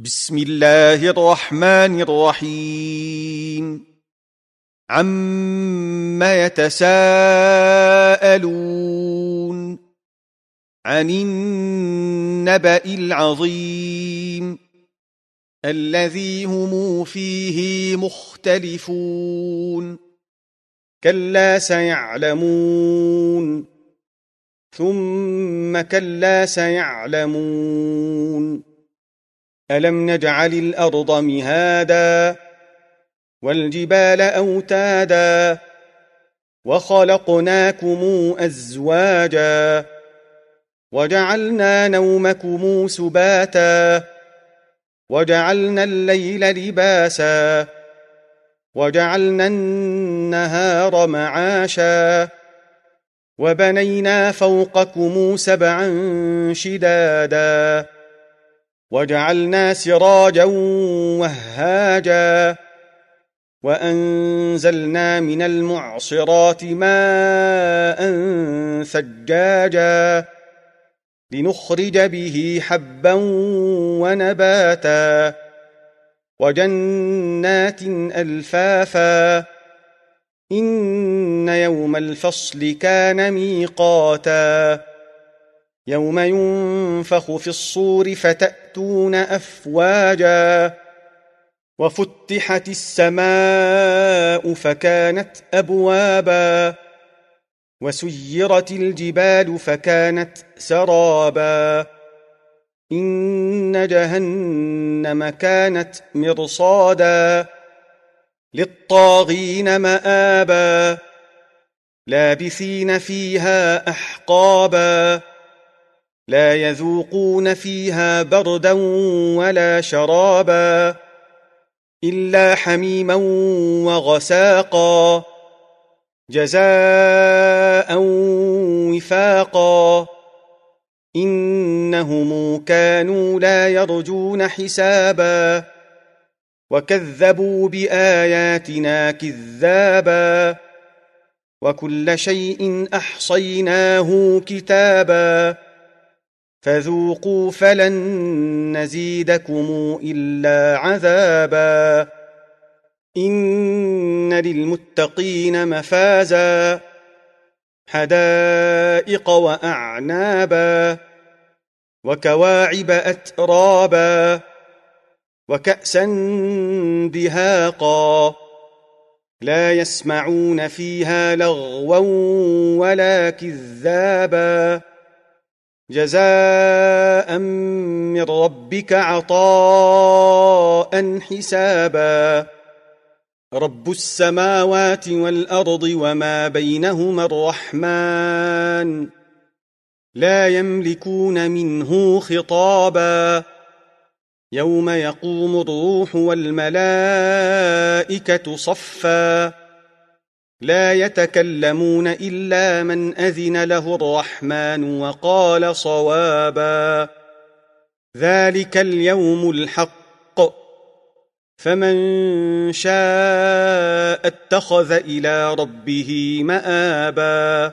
بسم الله الرحمن الرحيم عما يتساءلون عن النبأ العظيم الذي هم فيه مختلفون كلا سيعلمون ثم كلا سيعلمون ألم نجعل الأرض مهادا والجبال أوتادا وخلقناكم أزواجا وجعلنا نومكم سباتا وجعلنا الليل لباسا وجعلنا النهار معاشا وبنينا فوقكم سبعا شدادا وجعلنا سراجا وهاجا وانزلنا من المعصرات ماء ثجاجا لنخرج به حبا ونباتا وجنات الفافا ان يوم الفصل كان ميقاتا يوم ينفخ في الصور فتأتون أفواجا وفتحت السماء فكانت أبوابا وسيرت الجبال فكانت سرابا إن جهنم كانت مرصادا للطاغين مآبا لابثين فيها أحقابا لا يذوقون فيها بردا ولا شرابا الا حميما وغساقا جزاء وفاقا انهم كانوا لا يرجون حسابا وكذبوا باياتنا كذابا وكل شيء احصيناه كتابا فذوقوا فلن نزيدكم إلا عذابا إن للمتقين مفازا حدائق وأعنابا وكواعب أترابا وكأسا دهاقا لا يسمعون فيها لغوا ولا كذابا جزاء من ربك عطاء حسابا رب السماوات والارض وما بينهما الرحمن لا يملكون منه خطابا يوم يقوم الروح والملائكه صفا لا يتكلمون الا من اذن له الرحمن وقال صوابا ذلك اليوم الحق فمن شاء اتخذ الى ربه مابا